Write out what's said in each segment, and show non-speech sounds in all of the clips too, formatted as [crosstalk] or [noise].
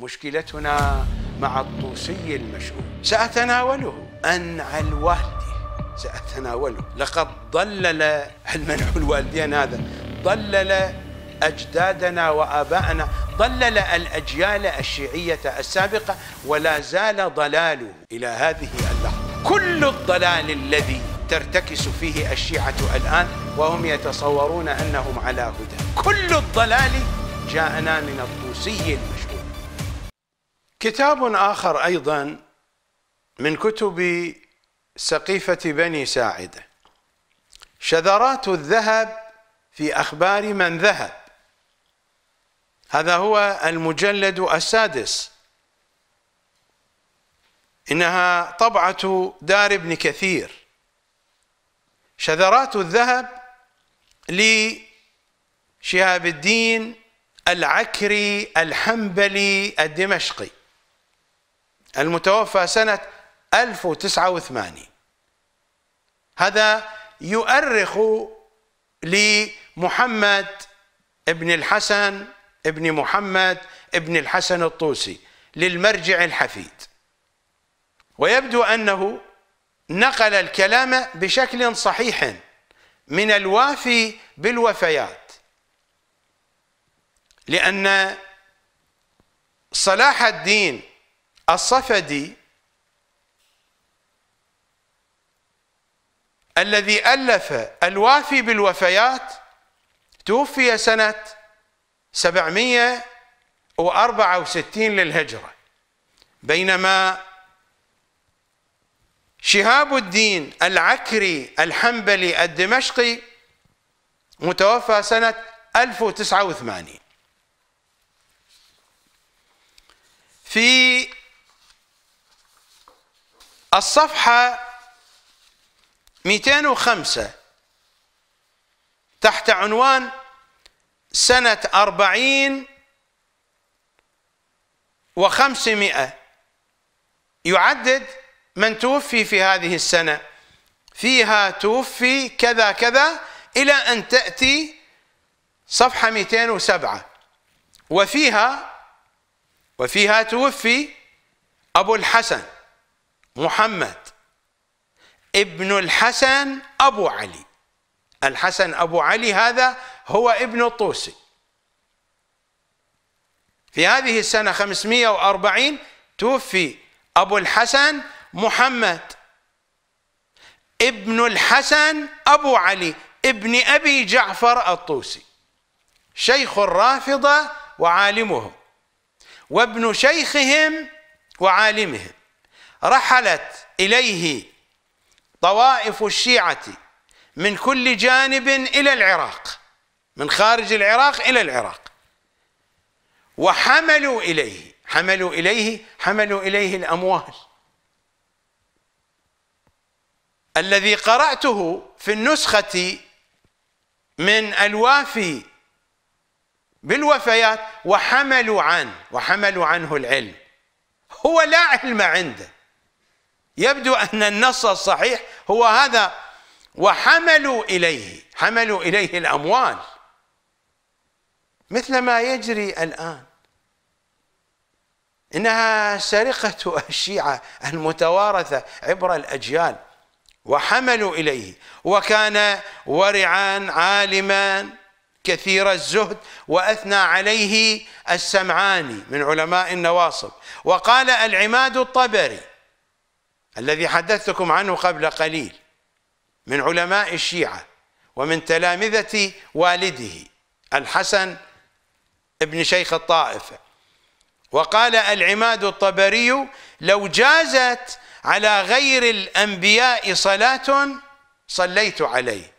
مشكلتنا مع الطوسي المشؤوم سأتناوله أنع الوالد سأتناوله لقد ضلل المنع الوالدين هذا ضلل أجدادنا وأبائنا ضلل الأجيال الشيعية السابقة ولا زال ضلاله إلى هذه اللحظة كل الضلال الذي ترتكس فيه الشيعة الآن وهم يتصورون أنهم على هدى كل الضلال جاءنا من الطوسي المشهور كتاب آخر أيضا من كتب سقيفة بني ساعدة شذرات الذهب في أخبار من ذهب هذا هو المجلد السادس إنها طبعة دار ابن كثير شذرات الذهب لشهاب الدين العكري الحنبلي الدمشقي المتوفى سنة 1089 هذا يؤرخ لمحمد ابن الحسن ابن محمد ابن الحسن الطوسي للمرجع الحفيد ويبدو أنه نقل الكلام بشكل صحيح من الوافي بالوفيات لأن صلاح الدين الصفدي الذي ألف الوافي بالوفيات توفي سنة 764 للهجرة بينما شهاب الدين العكري الحنبلي الدمشقي متوفى سنة 1089 في الصفحة 205 تحت عنوان سنة أربعين وخمسمائة يعدد من توفي في هذه السنة فيها توفي كذا كذا إلى أن تأتي صفحة 207 وفيها وفيها توفي أبو الحسن محمد ابن الحسن أبو علي الحسن أبو علي هذا هو ابن الطوسي في هذه السنة 540 توفي أبو الحسن محمد ابن الحسن أبو علي ابن أبي جعفر الطوسي شيخ الرافضة وعالمهم وابن شيخهم وعالمهم رحلت إليه طوائف الشيعة من كل جانب إلى العراق من خارج العراق إلى العراق وحملوا إليه حملوا إليه حملوا إليه الأموال الذي قرأته في النسخة من الوافي بالوفيات وحملوا عنه وحملوا عنه العلم هو لا علم عنده يبدو أن النص الصحيح هو هذا وحملوا إليه حملوا إليه الأموال مثل ما يجري الآن إنها سرقة [laughs] الشيعة المتوارثة عبر الأجيال وحملوا إليه وكان ورعا عالما كثير الزهد وأثنى عليه السمعاني من علماء النواصب وقال العماد الطبري الذي حدثتكم عنه قبل قليل من علماء الشيعة ومن تلامذة والده الحسن ابن شيخ الطائفة وقال العماد الطبري لو جازت على غير الأنبياء صلاة صليت عليه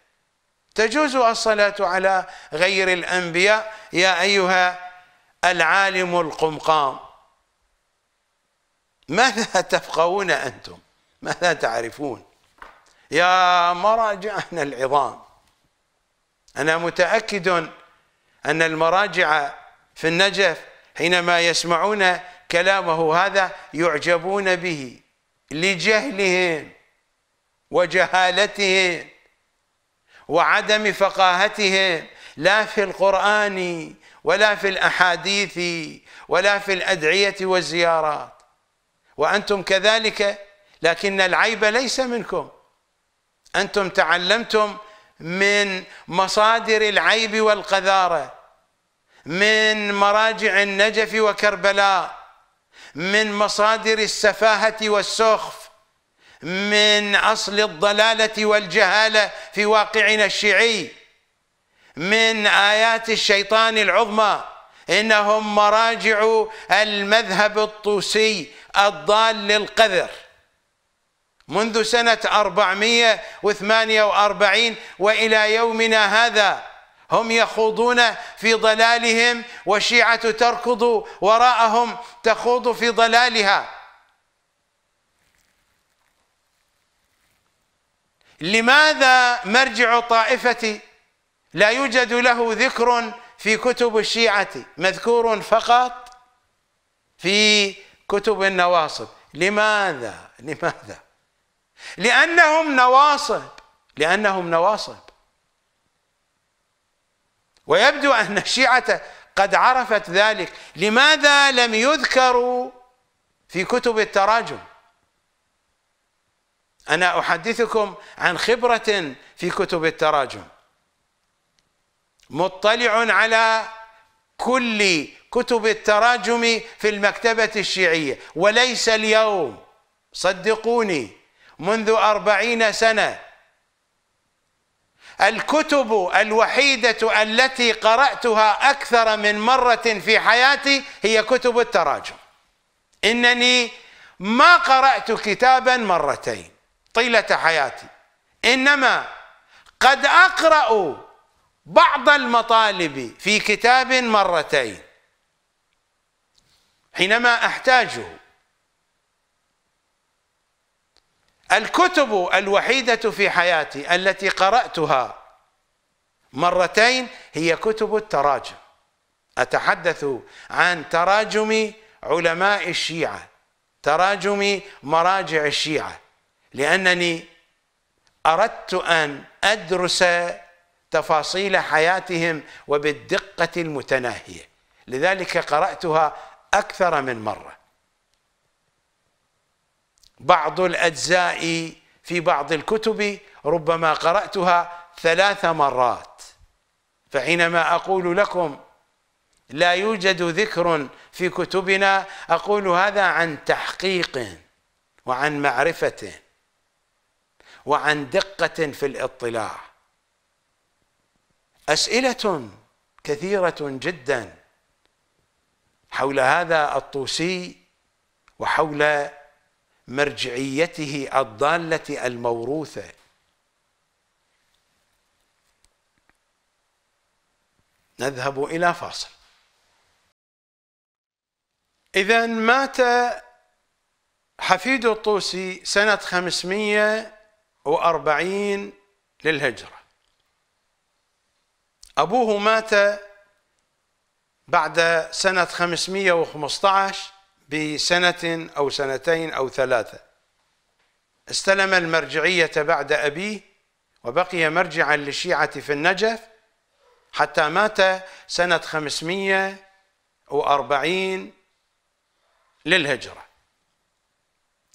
تجوز الصلاة على غير الأنبياء يا أيها العالم القمقام ماذا تفقهون أنتم ماذا تعرفون يا مراجعنا العظام أنا متأكد أن المراجع في النجف حينما يسمعون كلامه هذا يعجبون به لجهلهم وجهالتهم وعدم فقاهتهم لا في القرآن ولا في الأحاديث ولا في الأدعية والزيارات وأنتم كذلك لكن العيب ليس منكم أنتم تعلمتم من مصادر العيب والقذارة من مراجع النجف وكربلاء من مصادر السفاهة والسخف من أصل الضلالة والجهالة في واقعنا الشيعي من آيات الشيطان العظمى إنهم مراجع المذهب الطوسي الضال للقذر منذ سنة 448 وإلى يومنا هذا هم يخوضون في ضلالهم والشيعة تركض وراءهم تخوض في ضلالها لماذا مرجع طائفتي لا يوجد له ذكر في كتب الشيعة مذكور فقط في كتب النواصب لماذا لماذا لأنهم نواصب لأنهم نواصب ويبدو أن الشيعة قد عرفت ذلك لماذا لم يذكروا في كتب التراجم أنا أحدثكم عن خبرة في كتب التراجم مطلع على كل كتب التراجم في المكتبة الشيعية وليس اليوم صدقوني منذ أربعين سنة الكتب الوحيدة التي قرأتها أكثر من مرة في حياتي هي كتب التراجم إنني ما قرأت كتابا مرتين طيلة حياتي إنما قد أقرأ بعض المطالب في كتاب مرتين حينما احتاجه الكتب الوحيده في حياتي التي قراتها مرتين هي كتب التراجم اتحدث عن تراجم علماء الشيعه تراجم مراجع الشيعه لانني اردت ان ادرس تفاصيل حياتهم وبالدقة المتناهية لذلك قرأتها أكثر من مرة بعض الأجزاء في بعض الكتب ربما قرأتها ثلاث مرات فحينما أقول لكم لا يوجد ذكر في كتبنا أقول هذا عن تحقيق وعن معرفة وعن دقة في الاطلاع اسئله كثيره جدا حول هذا الطوسي وحول مرجعيته الضاله الموروثه نذهب الى فاصل اذا مات حفيد الطوسي سنه 540 للهجره أبوه مات بعد سنة 515 بسنة أو سنتين أو ثلاثة استلم المرجعية بعد أبيه وبقي مرجعا للشيعة في النجف حتى مات سنة 540 للهجرة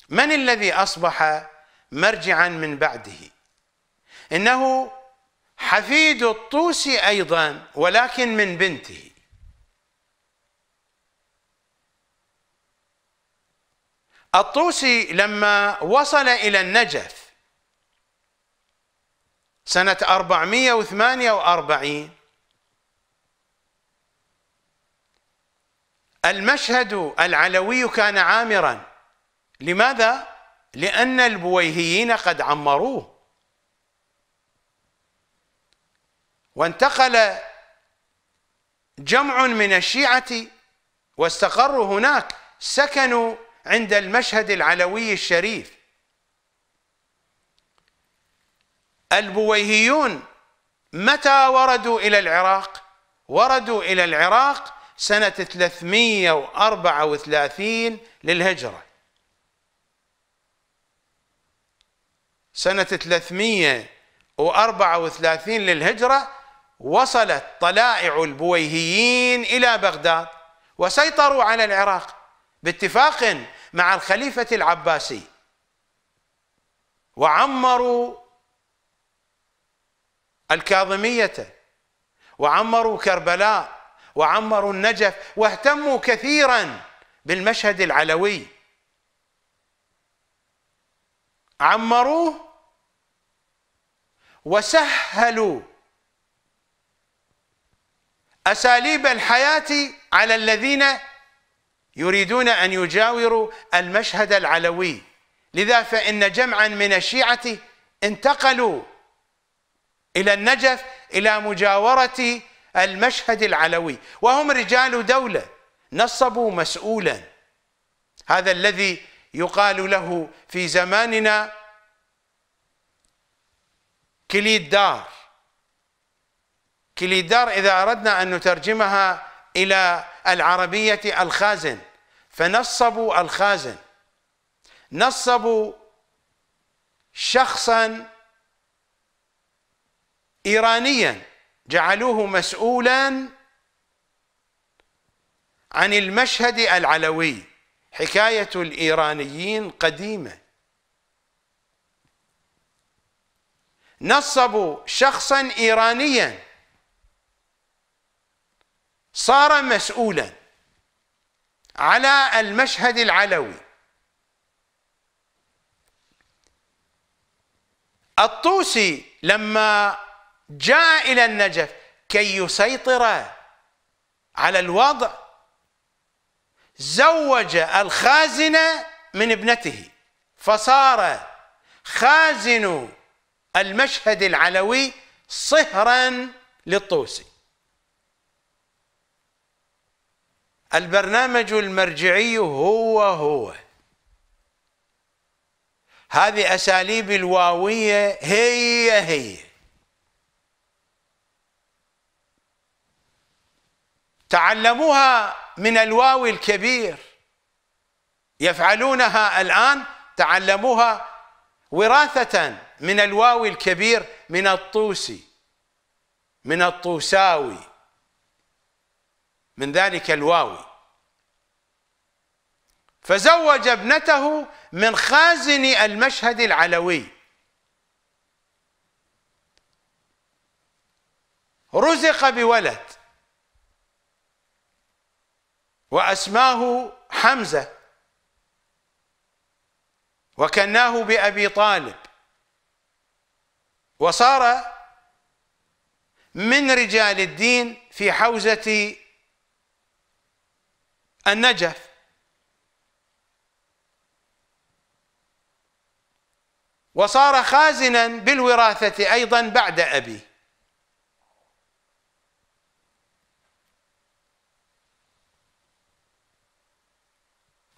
من الذي أصبح مرجعا من بعده إنه حفيد الطوسي أيضا ولكن من بنته الطوسي لما وصل إلى النجف سنة 448 المشهد العلوي كان عامرا لماذا؟ لأن البويهيين قد عمروه وانتقل جمع من الشيعة واستقروا هناك سكنوا عند المشهد العلوي الشريف البويهيون متى وردوا إلى العراق وردوا إلى العراق سنة 334 للهجرة سنة 334 للهجرة وصلت طلائع البويهيين إلى بغداد وسيطروا على العراق باتفاق مع الخليفة العباسي وعمروا الكاظمية وعمروا كربلاء وعمروا النجف واهتموا كثيرا بالمشهد العلوي عمروه وسهلوا أساليب الحياة على الذين يريدون أن يجاوروا المشهد العلوي لذا فإن جمعا من الشيعة انتقلوا إلى النجف إلى مجاورة المشهد العلوي وهم رجال دولة نصبوا مسؤولا هذا الذي يقال له في زماننا كليد دار كليدار إذا أردنا أن نترجمها إلى العربية الخازن فنصبوا الخازن نصبوا شخصا إيرانيا جعلوه مسؤولا عن المشهد العلوي حكاية الإيرانيين قديمة نصبوا شخصا إيرانيا صار مسؤولا على المشهد العلوي الطوسي لما جاء إلى النجف كي يسيطر على الوضع زوج الخازن من ابنته فصار خازن المشهد العلوي صهرا للطوسي البرنامج المرجعي هو هو هذه أساليب الواوية هي هي تعلموها من الواو الكبير يفعلونها الآن تعلموها وراثة من الواو الكبير من الطوسي من الطوساوي من ذلك الواوي فزوج ابنته من خازن المشهد العلوي رزق بولد واسماه حمزه وكناه بابي طالب وصار من رجال الدين في حوزه النجف وصار خازنا بالوراثة أيضا بعد أبيه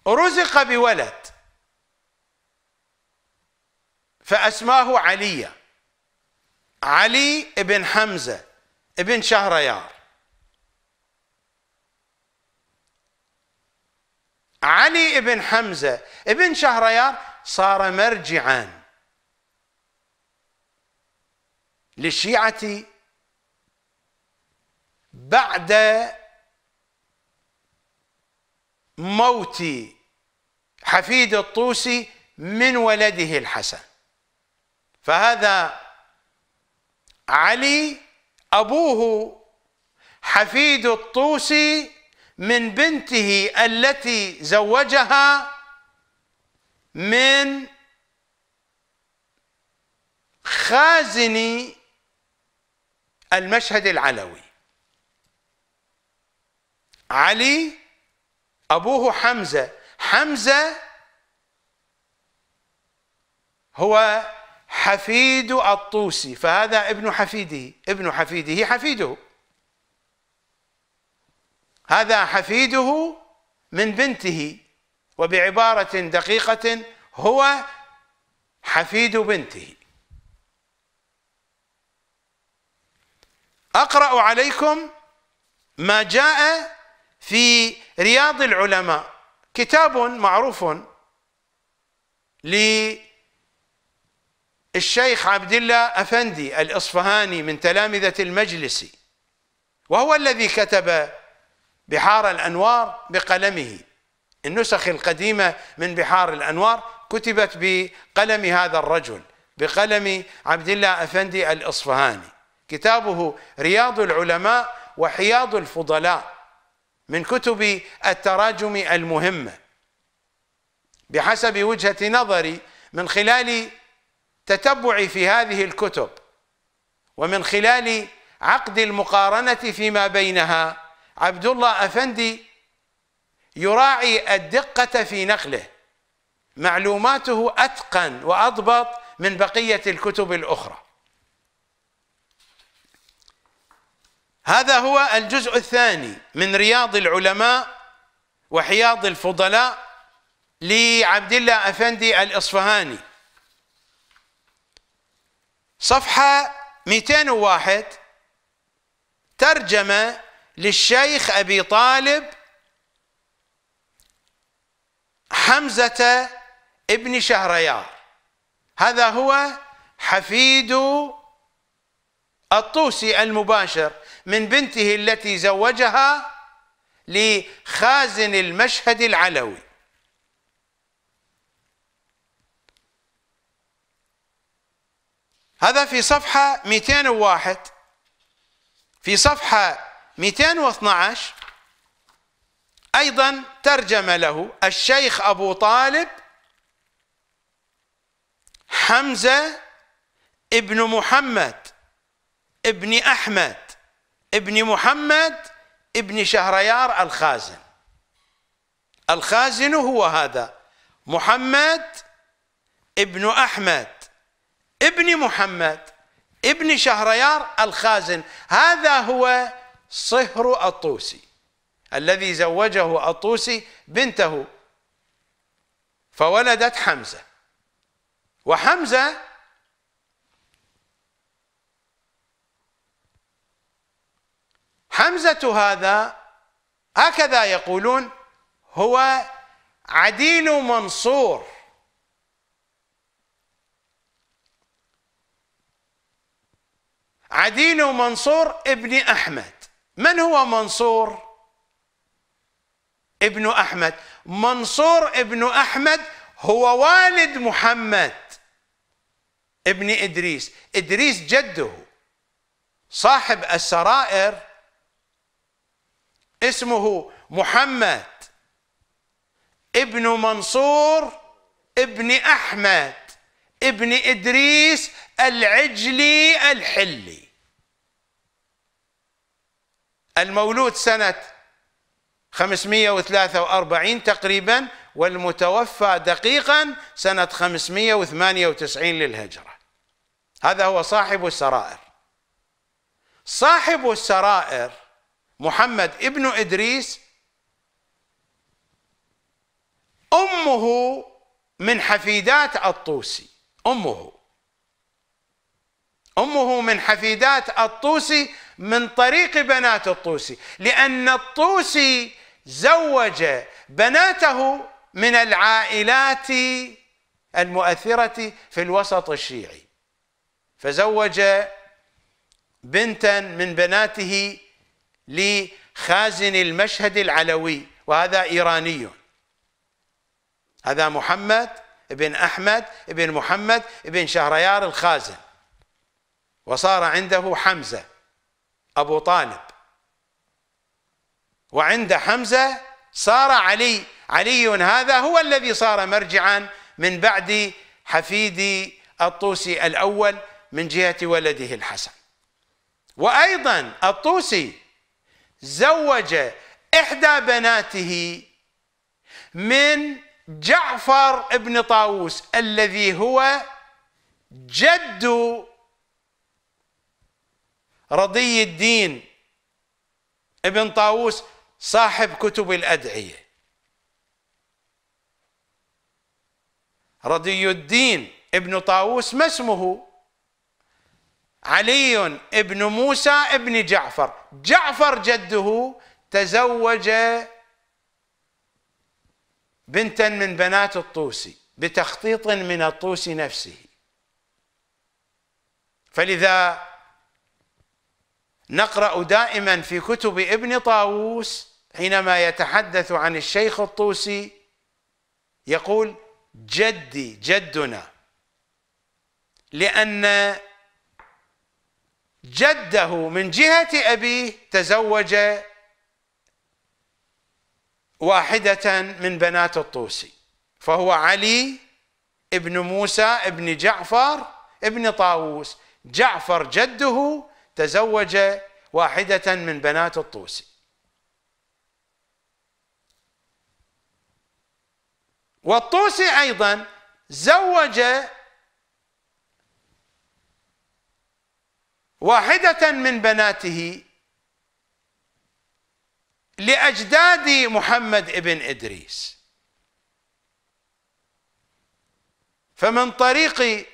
رزق بولد فأسماه علي علي بن حمزة بن شهريار علي بن حمزة ابن شهريار صار مرجعا للشيعة بعد موت حفيد الطوسي من ولده الحسن فهذا علي أبوه حفيد الطوسي من بنته التي زوجها من خازن المشهد العلوي علي ابوه حمزه حمزه هو حفيد الطوسي فهذا ابن حفيده ابن حفيده حفيده هذا حفيده من بنته وبعبارة دقيقة هو حفيد بنته أقرأ عليكم ما جاء في رياض العلماء كتاب معروف للشيخ عبد الله أفندي الإصفهاني من تلامذة المجلس وهو الذي كتب بحار الأنوار بقلمه النسخ القديمة من بحار الأنوار كتبت بقلم هذا الرجل بقلم عبد الله أفندي الإصفهاني كتابه رياض العلماء وحياض الفضلاء من كتب التراجم المهمة بحسب وجهة نظري من خلال تتبعي في هذه الكتب ومن خلال عقد المقارنة فيما بينها عبد الله أفندي يراعي الدقة في نقله معلوماته أتقن وأضبط من بقية الكتب الأخرى هذا هو الجزء الثاني من رياض العلماء وحياض الفضلاء لعبد الله أفندي الإصفهاني صفحة 201 ترجمة للشيخ أبي طالب حمزة ابن شهريار هذا هو حفيد الطوسي المباشر من بنته التي زوجها لخازن المشهد العلوي هذا في صفحة 201 في صفحة 212 أيضا ترجم له الشيخ أبو طالب حمزة ابن محمد ابن أحمد ابن محمد ابن شهريار الخازن الخازن هو هذا محمد ابن أحمد ابن محمد ابن شهريار الخازن هذا هو صهر الطوسي الذي زوجه الطوسي بنته فولدت حمزة وحمزة حمزة هذا هكذا يقولون هو عديل منصور عديل منصور ابن أحمد من هو منصور ابن احمد منصور ابن احمد هو والد محمد ابن ادريس ادريس جده صاحب السرائر اسمه محمد ابن منصور ابن احمد ابن ادريس العجلي الحلي المولود سنة 543 تقريبا والمتوفى دقيقا سنة 598 للهجرة هذا هو صاحب السرائر صاحب السرائر محمد ابن إدريس أمه من حفيدات الطوسي أمه أمه من حفيدات الطوسي من طريق بنات الطوسي لأن الطوسي زوج بناته من العائلات المؤثرة في الوسط الشيعي فزوج بنتا من بناته لخازن المشهد العلوي وهذا إيراني هذا محمد بن أحمد بن محمد بن شهريار الخازن وصار عنده حمزة أبو طالب وعند حمزة صار علي علي هذا هو الذي صار مرجعا من بعد حفيد الطوسي الأول من جهة ولده الحسن وأيضا الطوسي زوج إحدى بناته من جعفر بن طاووس الذي هو جد رضي الدين ابن طاووس صاحب كتب الأدعية رضي الدين ابن طاووس ما اسمه علي ابن موسى ابن جعفر جعفر جده تزوج بنتا من بنات الطوسي بتخطيط من الطوسي نفسه فلذا نقرأ دائما في كتب ابن طاووس حينما يتحدث عن الشيخ الطوسي يقول جدي جدنا لأن جده من جهة أبيه تزوج واحدة من بنات الطوسي فهو علي ابن موسى ابن جعفر ابن طاووس جعفر جده تزوج واحدة من بنات الطوسي والطوسي أيضا زوج واحدة من بناته لأجداد محمد ابن إدريس فمن طريق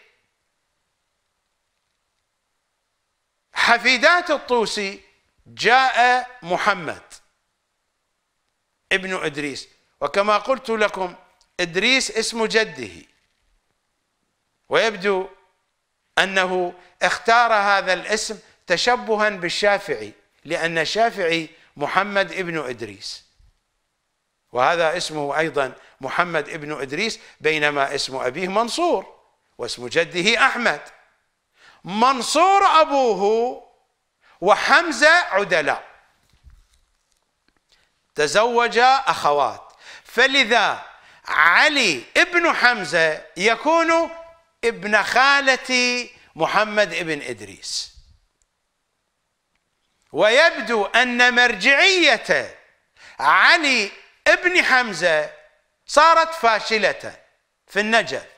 حفيدات الطوسي جاء محمد ابن إدريس وكما قلت لكم إدريس اسم جده ويبدو أنه اختار هذا الاسم تشبها بالشافعي لأن الشافعي محمد ابن إدريس وهذا اسمه أيضا محمد ابن إدريس بينما اسم أبيه منصور واسم جده أحمد منصور أبوه وحمزة عدلاء تزوج أخوات فلذا علي ابن حمزة يكون ابن خالة محمد ابن إدريس ويبدو أن مرجعية علي ابن حمزة صارت فاشلة في النجف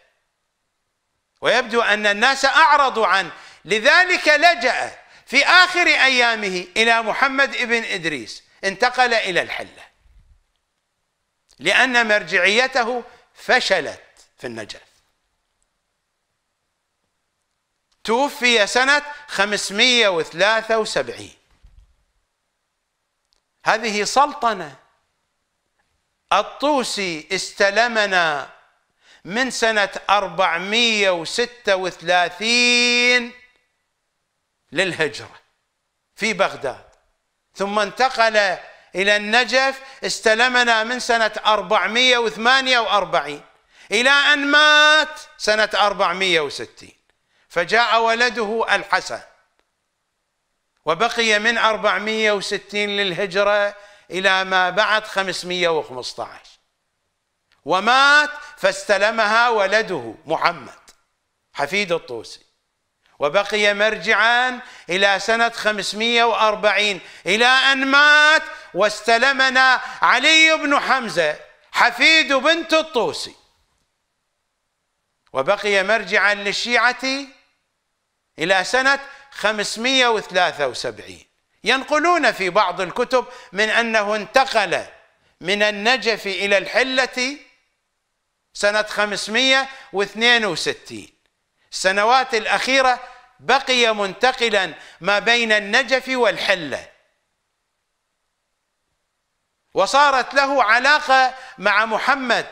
ويبدو أن الناس أعرضوا عنه لذلك لجأ في آخر أيامه إلى محمد بن إدريس انتقل إلى الحلة لأن مرجعيته فشلت في النجف توفي سنة 573 هذه سلطنة الطوسي استلمنا من سنة 436 للهجرة في بغداد ثم انتقل إلى النجف استلمنا من سنة 448 إلى أن مات سنة 460 فجاء ولده الحسن وبقي من 460 للهجرة إلى ما بعد 515 ومات فاستلمها ولده محمد حفيد الطوسي وبقي مرجعا إلى سنة 540 إلى أن مات واستلمنا علي بن حمزة حفيد بنت الطوسي وبقي مرجعا للشيعة إلى سنة 573 ينقلون في بعض الكتب من أنه انتقل من النجف إلى الحلة سنة 562 السنوات الأخيرة بقي منتقلا ما بين النجف والحلة وصارت له علاقة مع محمد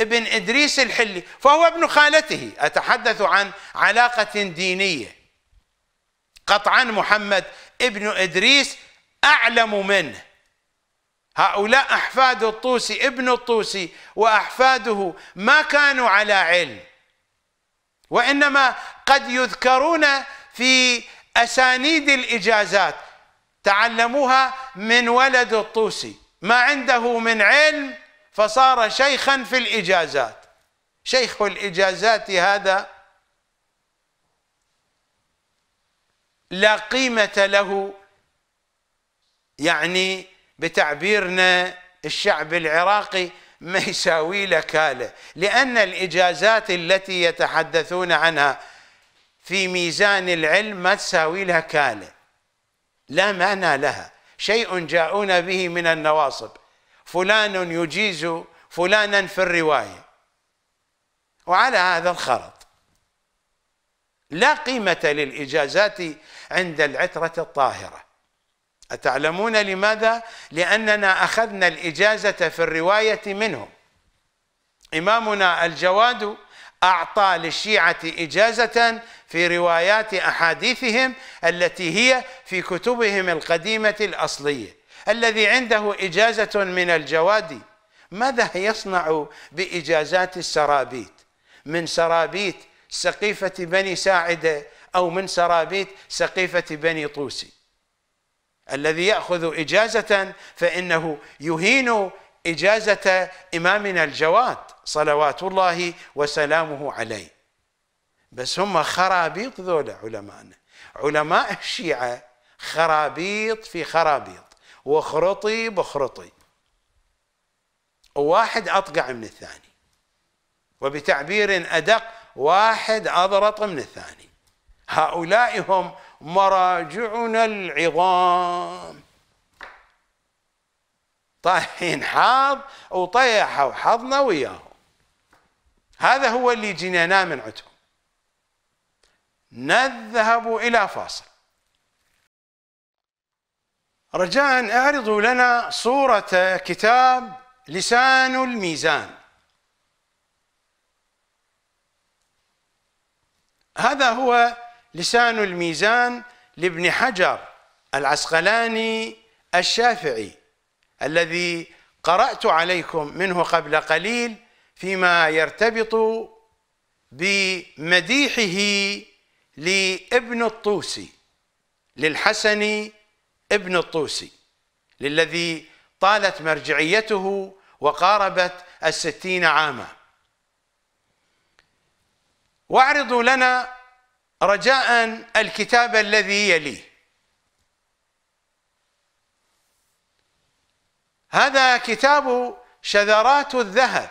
ابن إدريس الحلي فهو ابن خالته أتحدث عن علاقة دينية قطعا محمد ابن إدريس أعلم منه هؤلاء أحفاد الطوسي ابن الطوسي وأحفاده ما كانوا على علم وإنما قد يذكرون في أسانيد الإجازات تعلموها من ولد الطوسي ما عنده من علم فصار شيخا في الإجازات شيخ الإجازات هذا لا قيمة له يعني بتعبيرنا الشعب العراقي ما يساوي لكاله لأن الإجازات التي يتحدثون عنها في ميزان العلم ما تساوي لكاله لا معنى لها شيء جاءون به من النواصب فلان يجيز فلانا في الرواية وعلى هذا الخرط لا قيمة للإجازات عند العترة الطاهرة أتعلمون لماذا؟ لأننا أخذنا الإجازة في الرواية منهم إمامنا الجواد أعطى للشيعة إجازة في روايات أحاديثهم التي هي في كتبهم القديمة الأصلية الذي عنده إجازة من الجواد ماذا يصنع بإجازات السرابيت من سرابيت سقيفة بني ساعدة أو من سرابيت سقيفة بني طوسي الذي ياخذ اجازه فانه يهين اجازه امامنا الجواد صلوات الله وسلامه عليه بس هم خرابيط ذولا علمائنا علماء الشيعه خرابيط في خرابيط وخرطي بخرطي وواحد اطقع من الثاني وبتعبير ادق واحد اضرط من الثاني هؤلاء هم مراجعنا العظام طايحين حظ وطيحوا حظنا وياهم هذا هو اللي جنيناه من عندهم نذهب إلى فاصل رجاء اعرضوا لنا صورة كتاب لسان الميزان هذا هو لسان الميزان لابن حجر العسقلاني الشافعي الذي قرأت عليكم منه قبل قليل فيما يرتبط بمديحه لابن الطوسي للحسن ابن الطوسي للذي طالت مرجعيته وقاربت الستين عاما واعرضوا لنا رجاء الكتاب الذي يليه هذا كتاب شذرات الذهب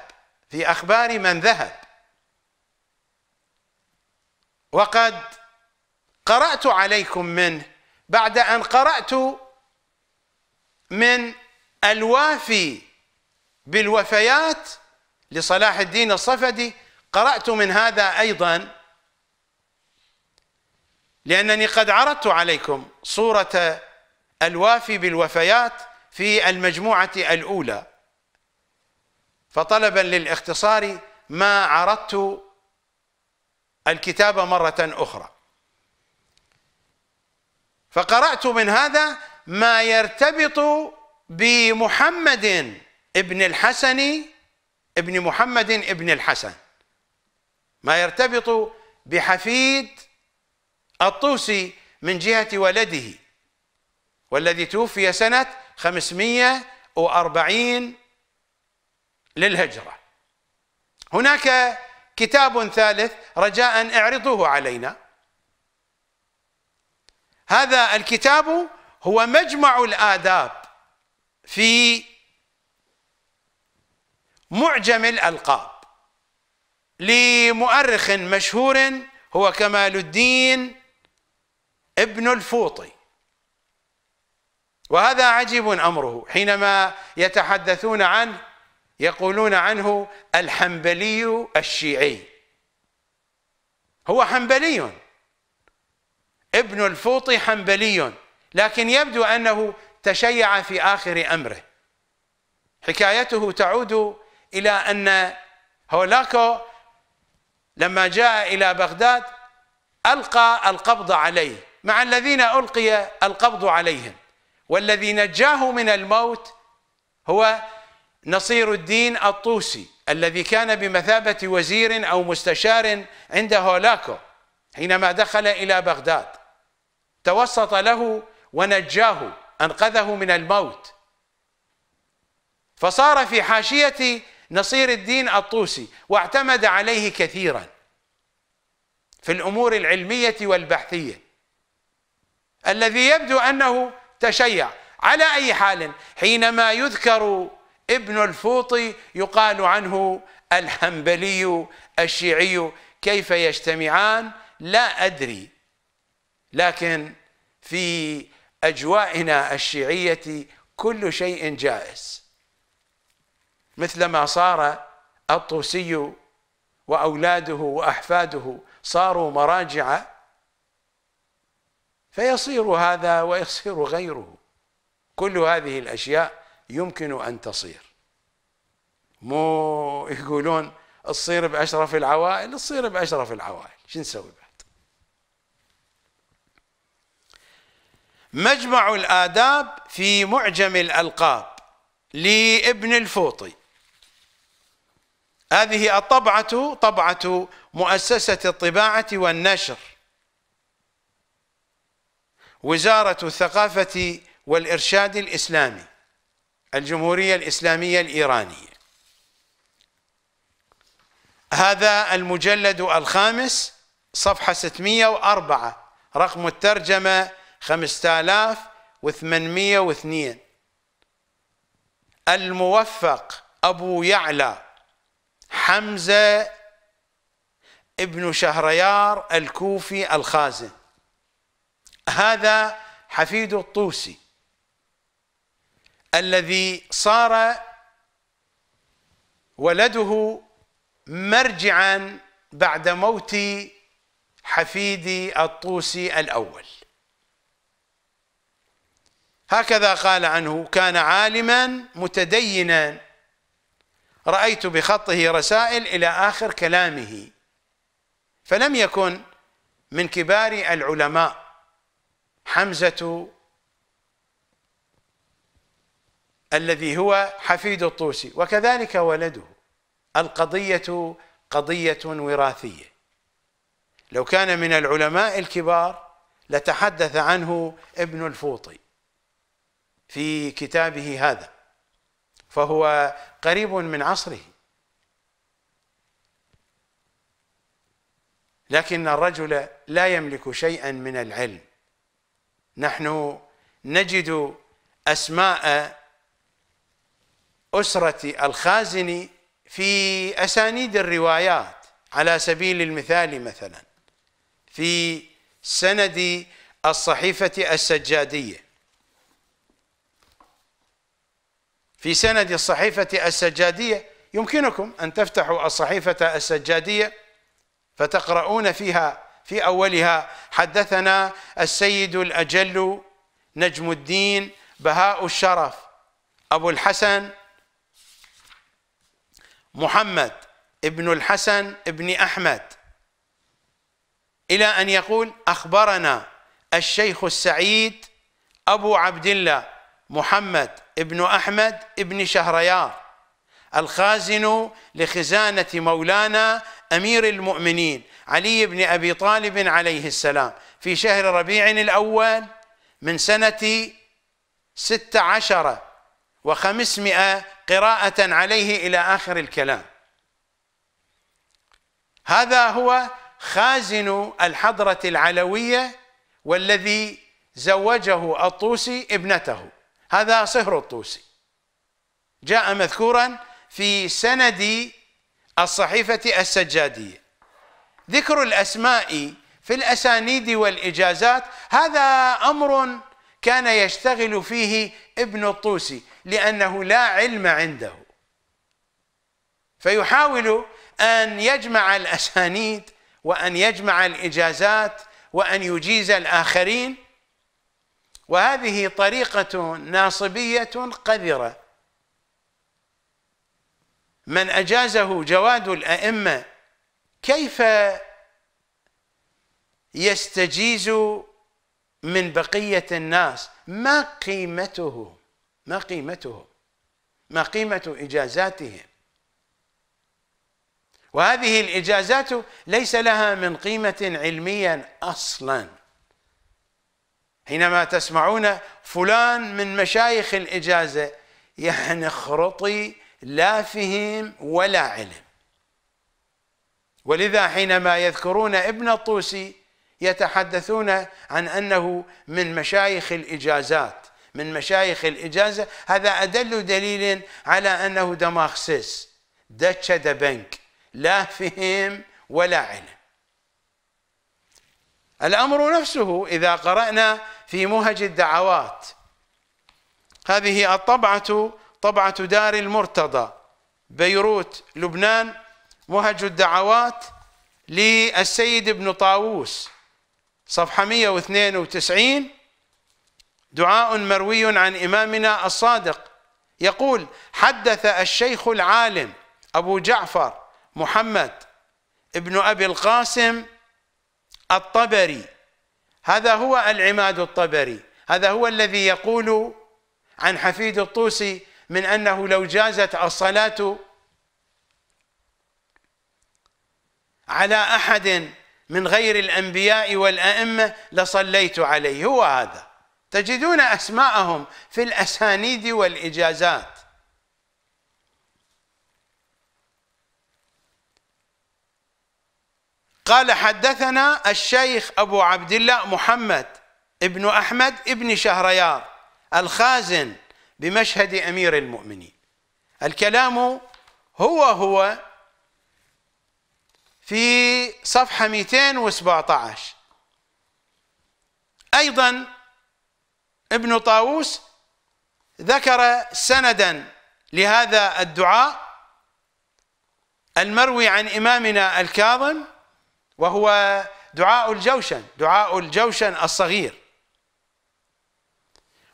في اخبار من ذهب وقد قرات عليكم منه بعد ان قرات من الوافي بالوفيات لصلاح الدين الصفدي قرات من هذا ايضا لأنني قد عرضت عليكم صورة الوافي بالوفيات في المجموعة الأولى فطلبا للاختصار ما عرضت الكتاب مرة أخرى فقرأت من هذا ما يرتبط بمحمد ابن الحسن ابن محمد ابن الحسن ما يرتبط بحفيد الطوسي من جهة ولده والذي توفي سنة 540 للهجرة هناك كتاب ثالث رجاء اعرضوه علينا هذا الكتاب هو مجمع الآداب في معجم الألقاب لمؤرخ مشهور هو كمال الدين ابن الفوطي وهذا عجيب امره حينما يتحدثون عنه يقولون عنه الحنبلي الشيعي هو حنبلي ابن الفوطي حنبلي لكن يبدو انه تشيع في اخر امره حكايته تعود الى ان هولاكو لما جاء الى بغداد القى القبض عليه مع الذين ألقي القبض عليهم والذي نجاه من الموت هو نصير الدين الطوسي الذي كان بمثابة وزير أو مستشار عند هولاكو حينما دخل إلى بغداد توسط له ونجاه أنقذه من الموت فصار في حاشية نصير الدين الطوسي واعتمد عليه كثيرا في الأمور العلمية والبحثية الذي يبدو أنه تشيع على أي حال حينما يذكر ابن الفوطي يقال عنه الحنبلي الشيعي كيف يجتمعان لا أدري لكن في أجوائنا الشيعية كل شيء جائز مثلما صار الطوسي وأولاده وأحفاده صاروا مراجع فيصير هذا ويصير غيره كل هذه الأشياء يمكن أن تصير مو يقولون تصير بأشرف العوائل تصير بأشرف العوائل شو نسوي بعد مجمع الآداب في معجم الألقاب لابن الفوطي هذه الطبعة طبعة مؤسسة الطباعة والنشر وزارة الثقافة والإرشاد الإسلامي الجمهورية الإسلامية الإيرانية هذا المجلد الخامس صفحة 604 رقم الترجمة 5802 الموفق أبو يعلى حمزة ابن شهريار الكوفي الخازن هذا حفيد الطوسي الذي صار ولده مرجعا بعد موت حفيد الطوسي الاول هكذا قال عنه كان عالما متدينا رايت بخطه رسائل الى اخر كلامه فلم يكن من كبار العلماء حمزة الذي هو حفيد الطوسي وكذلك ولده القضية قضية وراثية لو كان من العلماء الكبار لتحدث عنه ابن الفوطي في كتابه هذا فهو قريب من عصره لكن الرجل لا يملك شيئا من العلم نحن نجد أسماء أسرة الخازني في أسانيد الروايات على سبيل المثال مثلا في سند الصحيفة السجادية في سند الصحيفة السجادية يمكنكم أن تفتحوا الصحيفة السجادية فتقرؤون فيها في اولها حدثنا السيد الاجل نجم الدين بهاء الشرف ابو الحسن محمد ابن الحسن ابن احمد الى ان يقول اخبرنا الشيخ السعيد ابو عبد الله محمد ابن احمد ابن شهريار الخازن لخزانة مولانا أمير المؤمنين علي بن أبي طالب عليه السلام في شهر ربيع الأول من سنة ست عشرة وخمسمائة قراءة عليه إلى آخر الكلام هذا هو خازن الحضرة العلوية والذي زوجه الطوسي ابنته هذا صهر الطوسي جاء مذكورا في سند الصحيفة السجادية ذكر الأسماء في الأسانيد والإجازات هذا أمر كان يشتغل فيه ابن الطوسي لأنه لا علم عنده فيحاول أن يجمع الأسانيد وأن يجمع الإجازات وأن يجيز الآخرين وهذه طريقة ناصبية قذرة من أجازه جواد الأئمة كيف يستجيز من بقية الناس ما قيمته ما قيمته ما قيمة إجازاتهم وهذه الإجازات ليس لها من قيمة علميا أصلا حينما تسمعون فلان من مشايخ الإجازة يعني خرطي لا فهم ولا علم ولذا حينما يذكرون ابن الطوسي يتحدثون عن أنه من مشايخ الإجازات من مشايخ الإجازة هذا أدل دليل على أنه دماغسيس دتشة دبنك لا فهم ولا علم الأمر نفسه إذا قرأنا في مهج الدعوات هذه الطبعة طبعة دار المرتضى بيروت لبنان وهج الدعوات للسيد ابن طاووس صفحة 192 دعاء مروي عن إمامنا الصادق يقول حدث الشيخ العالم أبو جعفر محمد ابن أبي القاسم الطبري هذا هو العماد الطبري هذا هو الذي يقول عن حفيد الطوسي من أنه لو جازت الصلاة على أحد من غير الأنبياء والأئمة لصليت عليه هو هذا تجدون أسماءهم في الأسانيد والإجازات قال حدثنا الشيخ أبو عبد الله محمد ابن أحمد ابن شهريار الخازن بمشهد امير المؤمنين الكلام هو هو في صفحه 217 ايضا ابن طاووس ذكر سندا لهذا الدعاء المروي عن امامنا الكاظم وهو دعاء الجوشن دعاء الجوشن الصغير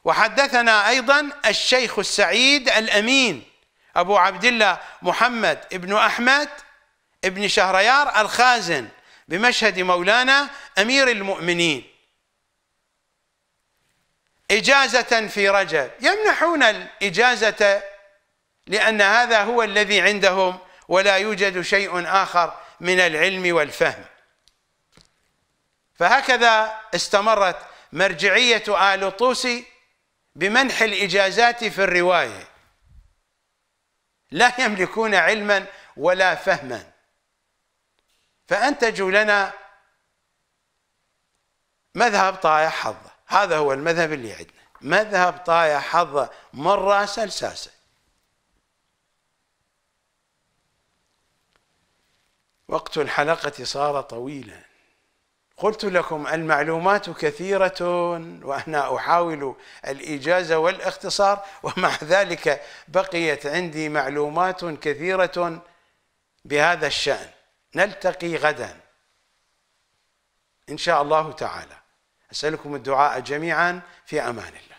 وحدثنا أيضا الشيخ السعيد الأمين أبو عبد الله محمد ابن أحمد ابن شهريار الخازن بمشهد مولانا أمير المؤمنين إجازة في رجب يمنحون الإجازة لأن هذا هو الذي عندهم ولا يوجد شيء آخر من العلم والفهم فهكذا استمرت مرجعية آل طوسي بمنح الإجازات في الرواية لا يملكون علما ولا فهما فأنتجوا لنا مذهب طايح حظه هذا هو المذهب اللي عندنا مذهب طايح حظه من راسه لساسه وقت الحلقة صار طويلاً قلت لكم المعلومات كثيرة وأنا أحاول الإجازة والاختصار ومع ذلك بقيت عندي معلومات كثيرة بهذا الشأن نلتقي غدا إن شاء الله تعالى أسألكم الدعاء جميعا في أمان الله